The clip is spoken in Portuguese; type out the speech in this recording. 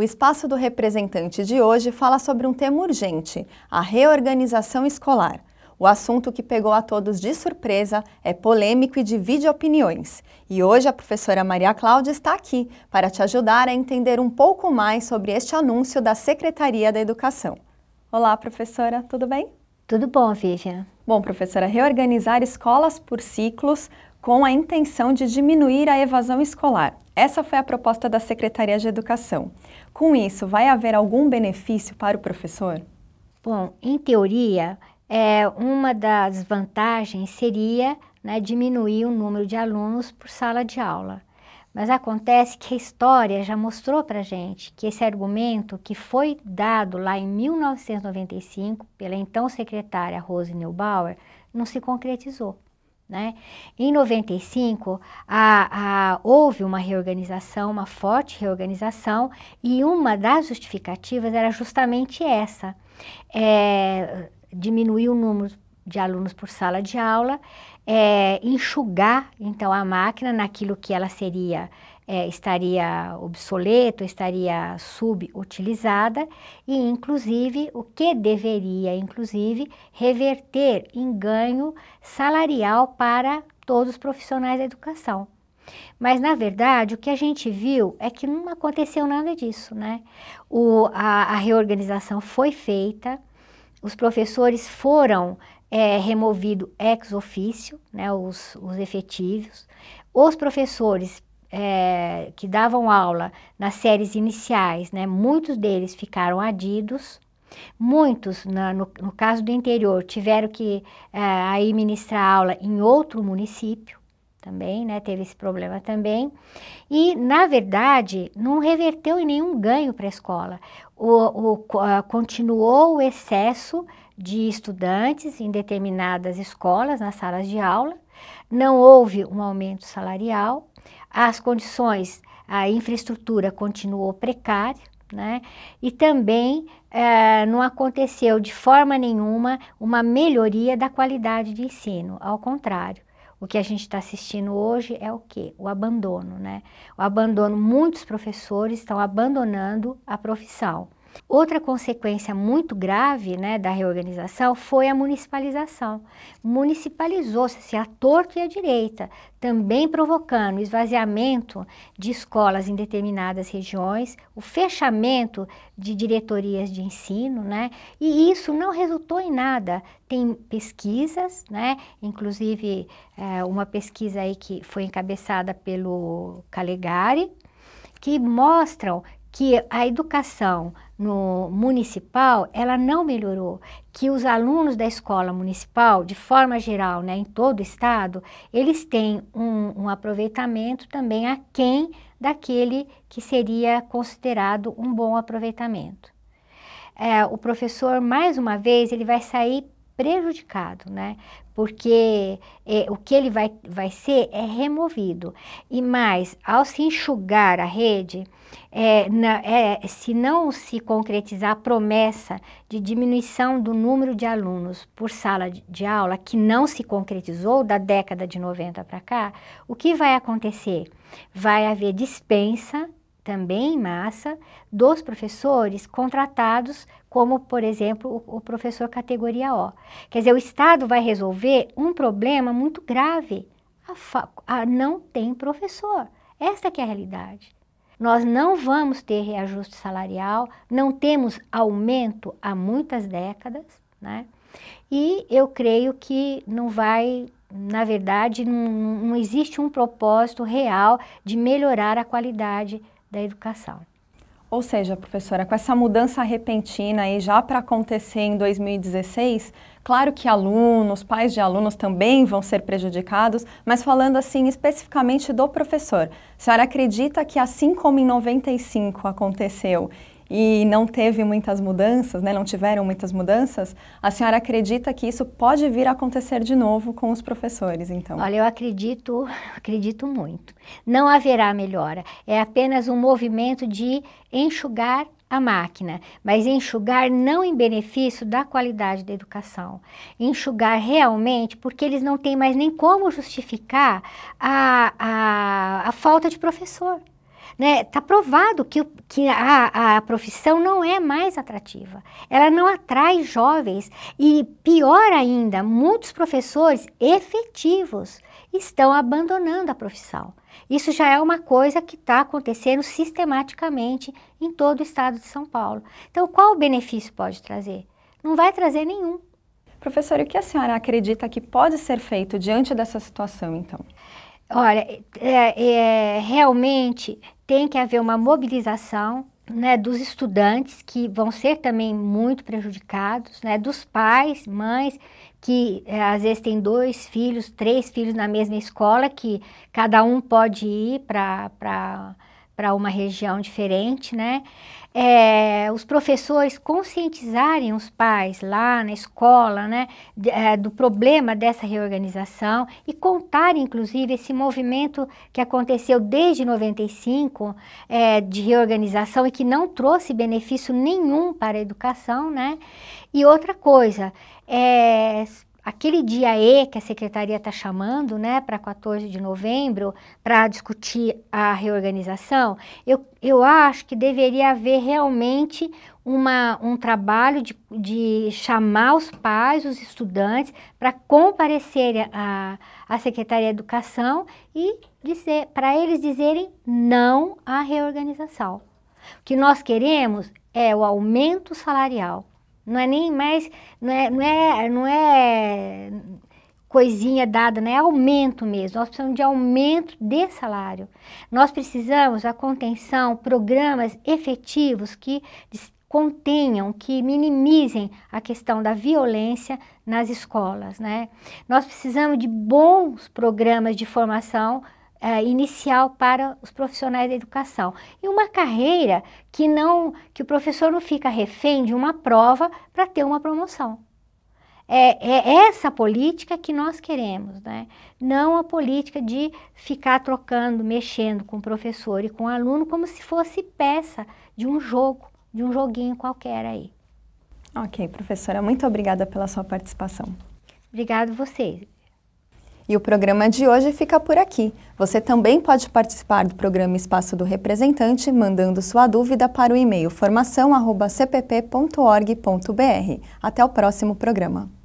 O espaço do representante de hoje fala sobre um tema urgente, a reorganização escolar. O assunto que pegou a todos de surpresa é polêmico e divide opiniões. E hoje a professora Maria Cláudia está aqui para te ajudar a entender um pouco mais sobre este anúncio da Secretaria da Educação. Olá, professora, tudo bem? Tudo bom, Virgínia. Bom, professora, reorganizar escolas por ciclos com a intenção de diminuir a evasão escolar. Essa foi a proposta da Secretaria de Educação. Com isso, vai haver algum benefício para o professor? Bom, em teoria, é, uma das vantagens seria né, diminuir o número de alunos por sala de aula. Mas acontece que a história já mostrou para gente que esse argumento que foi dado lá em 1995 pela então secretária Rose Neubauer não se concretizou. Né? Em 95, a, a, houve uma reorganização, uma forte reorganização, e uma das justificativas era justamente essa: é, diminuir o número de alunos por sala de aula, é, enxugar então a máquina naquilo que ela seria é, estaria obsoleto, estaria subutilizada e, inclusive, o que deveria, inclusive, reverter em ganho salarial para todos os profissionais da educação. Mas, na verdade, o que a gente viu é que não aconteceu nada disso, né? O, a, a reorganização foi feita, os professores foram é, removidos ex ofício, né, os, os efetivos, os professores é, que davam aula nas séries iniciais, né, muitos deles ficaram adidos, muitos, na, no, no, caso do interior, tiveram que é, aí ministrar aula em outro município também, né, teve esse problema também, e na verdade não reverteu em nenhum ganho para a escola, o, o continuou o excesso de estudantes em determinadas escolas, nas salas de aula, não houve um aumento salarial, as condições, a infraestrutura continuou precária, né? E também eh, não aconteceu de forma nenhuma uma melhoria da qualidade de ensino, ao contrário. O que a gente está assistindo hoje é o quê? O abandono, né? O abandono, muitos professores estão abandonando a profissão. Outra consequência muito grave né, da reorganização foi a municipalização. Municipalizou-se a assim, torto e a direita, também provocando o esvaziamento de escolas em determinadas regiões, o fechamento de diretorias de ensino, né, e isso não resultou em nada. Tem pesquisas, né, inclusive é, uma pesquisa aí que foi encabeçada pelo Calegari, que mostram que a educação no municipal ela não melhorou, que os alunos da escola municipal, de forma geral, né, em todo o estado, eles têm um, um aproveitamento também aquém daquele que seria considerado um bom aproveitamento. É, o professor, mais uma vez, ele vai sair prejudicado, né? Porque é, o que ele vai, vai ser é removido. E mais, ao se enxugar a rede, é, na, é, se não se concretizar a promessa de diminuição do número de alunos por sala de, de aula, que não se concretizou da década de 90 para cá, o que vai acontecer? Vai haver dispensa também em massa dos professores contratados como, por exemplo, o, o professor categoria O. Quer dizer, o Estado vai resolver um problema muito grave. A, a não tem professor. Esta que é a realidade. Nós não vamos ter reajuste salarial, não temos aumento há muitas décadas, né? E eu creio que não vai, na verdade, não, não existe um propósito real de melhorar a qualidade da educação. Ou seja, professora, com essa mudança repentina aí já para acontecer em 2016, claro que alunos, pais de alunos também vão ser prejudicados, mas falando assim especificamente do professor, a senhora acredita que assim como em 95 aconteceu, e não teve muitas mudanças, né, não tiveram muitas mudanças, a senhora acredita que isso pode vir a acontecer de novo com os professores, então? Olha, eu acredito, acredito muito. Não haverá melhora, é apenas um movimento de enxugar a máquina, mas enxugar não em benefício da qualidade da educação, enxugar realmente porque eles não têm mais nem como justificar a, a, a falta de professor né, tá provado que, que a, a profissão não é mais atrativa. Ela não atrai jovens e pior ainda, muitos professores efetivos estão abandonando a profissão. Isso já é uma coisa que está acontecendo sistematicamente em todo o estado de São Paulo. Então, qual o benefício pode trazer? Não vai trazer nenhum. Professora, o que a senhora acredita que pode ser feito diante dessa situação, então? Olha, é, é, realmente tem que haver uma mobilização né, dos estudantes que vão ser também muito prejudicados, né, dos pais, mães que é, às vezes têm dois filhos, três filhos na mesma escola, que cada um pode ir para para uma região diferente, né? É, os professores conscientizarem os pais lá na escola, né, de, é, do problema dessa reorganização e contar, inclusive, esse movimento que aconteceu desde 95 é, de reorganização e que não trouxe benefício nenhum para a educação, né? E outra coisa, é, aquele dia E que a secretaria está chamando, né, para 14 de novembro, para discutir a reorganização, eu, eu acho que deveria haver realmente uma, um trabalho de, de chamar os pais, os estudantes, para comparecerem à, a Secretaria de Educação e dizer para eles dizerem não à reorganização. O que nós queremos é o aumento salarial não é nem mais, não é, não é, não é coisinha dada, né? É aumento mesmo. Nós precisamos de aumento de salário. Nós precisamos a contenção, programas efetivos que contenham, que minimizem a questão da violência nas escolas, né? Nós precisamos de bons programas de formação uh, inicial para os profissionais da educação. E uma carreira que não que o professor não fica refém de uma prova para ter uma promoção. É, é, essa política que nós queremos, né? não a política de ficar trocando, mexendo com o professor e com o aluno como se fosse peça de um jogo, de um joguinho qualquer aí. Ok, professora, muito obrigada pela sua participação. Obrigado vocês. E o programa de hoje fica por aqui. Você também pode participar do programa Espaço do Representante mandando sua dúvida para o e-mail formação@cpp.org.br. Até o próximo programa.